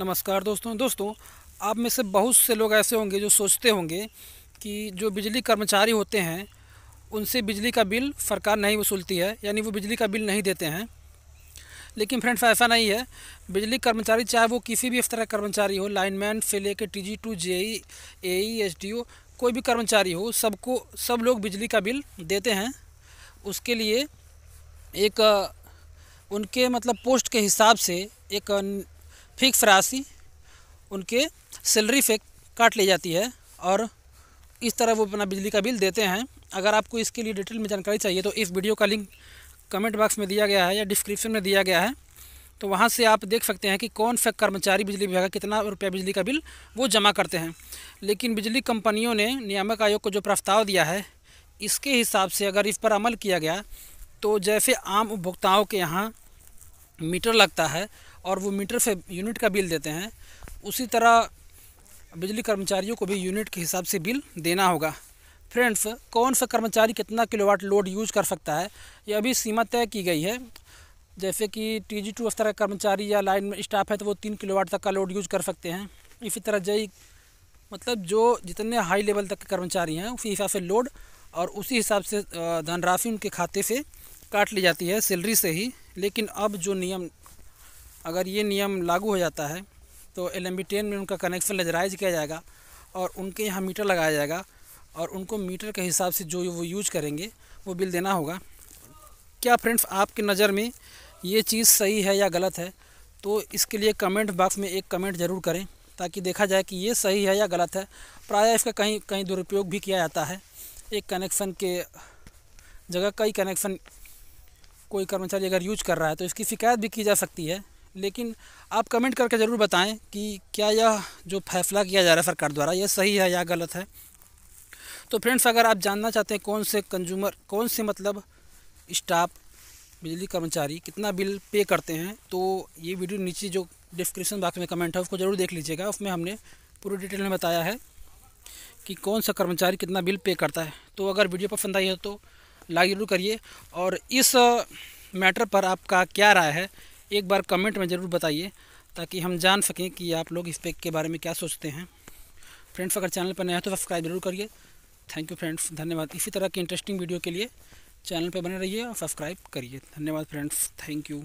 नमस्कार दोस्तों दोस्तों आप में से बहुत से लोग ऐसे होंगे जो सोचते होंगे कि जो बिजली कर्मचारी होते हैं उनसे बिजली का बिल सरकार नहीं वसूलती है यानी वो बिजली का बिल नहीं देते हैं लेकिन फ्रेंड्स ऐसा नहीं है बिजली कर्मचारी चाहे वो किसी भी इस तरह कर्मचारी हो लाइनमैन से लेकर T G two J E A E S D O कोई भी कर्मचारी हो सबको सब लोग बिजली का बिल देते हैं उसके लिए एक उनके मतलब पोस्ट के हिसाब से एक फिक्स राशि उनके सैलरी से काट ली जाती है और इस तरह वो अपना बिजली का बिल देते हैं अगर आपको इसके लिए डिटेल में जानकारी चाहिए तो इस वीडियो का लिंक कमेंट बॉक्स में दिया गया है या डिस्क्रिप्शन में दिया गया है तो वहाँ से आप देख सकते हैं कि कौन सा कर्मचारी बिजली विभाग का कितना रुपया बिजली का बिल वो जमा करते हैं लेकिन बिजली कंपनियों ने नियामक आयोग को जो प्रस्ताव दिया है इसके हिसाब से अगर इस पर अमल किया गया तो जैसे आम उपभोक्ताओं के यहाँ मीटर लगता है और वो मीटर से यूनिट का बिल देते हैं उसी तरह बिजली कर्मचारियों को भी यूनिट के हिसाब से बिल देना होगा फ्रेंड्स कौन सा कर्मचारी कितना किलोवाट लोड यूज कर सकता है यह अभी सीमा तय की गई है जैसे कि टी जी टू स्तर का कर्मचारी या लाइन में स्टाफ है तो वो तीन किलोवाट तक का लोड यूज कर सकते हैं इसी तरह जई मतलब जो जितने हाई लेवल तक के कर्मचारी हैं उसी हिसाब से लोड और उसी हिसाब से धनराशि उनके खाते से काट ली जाती है सैलरी से ही लेकिन अब जो नियम अगर ये नियम लागू हो जाता है तो एल एम में उनका कनेक्शन लेजराइज किया जाएगा और उनके यहाँ मीटर लगाया जाएगा और उनको मीटर के हिसाब से जो वो यूज करेंगे वो बिल देना होगा क्या फ्रेंड्स आपकी नज़र में ये चीज़ सही है या गलत है तो इसके लिए कमेंट बॉक्स में एक कमेंट ज़रूर करें ताकि देखा जाए कि ये सही है या गलत है प्रायः इसका कहीं कहीं दुरुपयोग भी किया जाता है एक कनेक्शन के जगह कई कनेक्शन कोई कर्मचारी अगर यूज कर रहा है तो इसकी शिकायत भी की जा सकती है लेकिन आप कमेंट करके ज़रूर बताएं कि क्या यह जो फैसला किया जा रहा है सरकार द्वारा यह सही है या गलत है तो फ्रेंड्स अगर आप जानना चाहते हैं कौन से कंज्यूमर कौन से मतलब स्टाफ बिजली कर्मचारी कितना बिल पे करते हैं तो ये वीडियो नीचे जो डिस्क्रिप्शन बॉक्स में कमेंट है उसको ज़रूर देख लीजिएगा उसमें हमने पूरी डिटेल में बताया है कि कौन सा कर्मचारी कितना बिल पे करता है तो अगर वीडियो पसंद आई है तो लाइक ज़रूर करिए और इस मैटर पर आपका क्या राय है एक बार कमेंट में ज़रूर बताइए ताकि हम जान सकें कि आप लोग इस पैक के बारे में क्या सोचते हैं फ्रेंड्स अगर चैनल पर नया है तो सब्सक्राइब जरूर करिए थैंक यू फ्रेंड्स धन्यवाद इसी तरह की इंटरेस्टिंग वीडियो के लिए चैनल पर बने रहिए और सब्सक्राइब करिए धन्यवाद फ्रेंड्स थैंक यू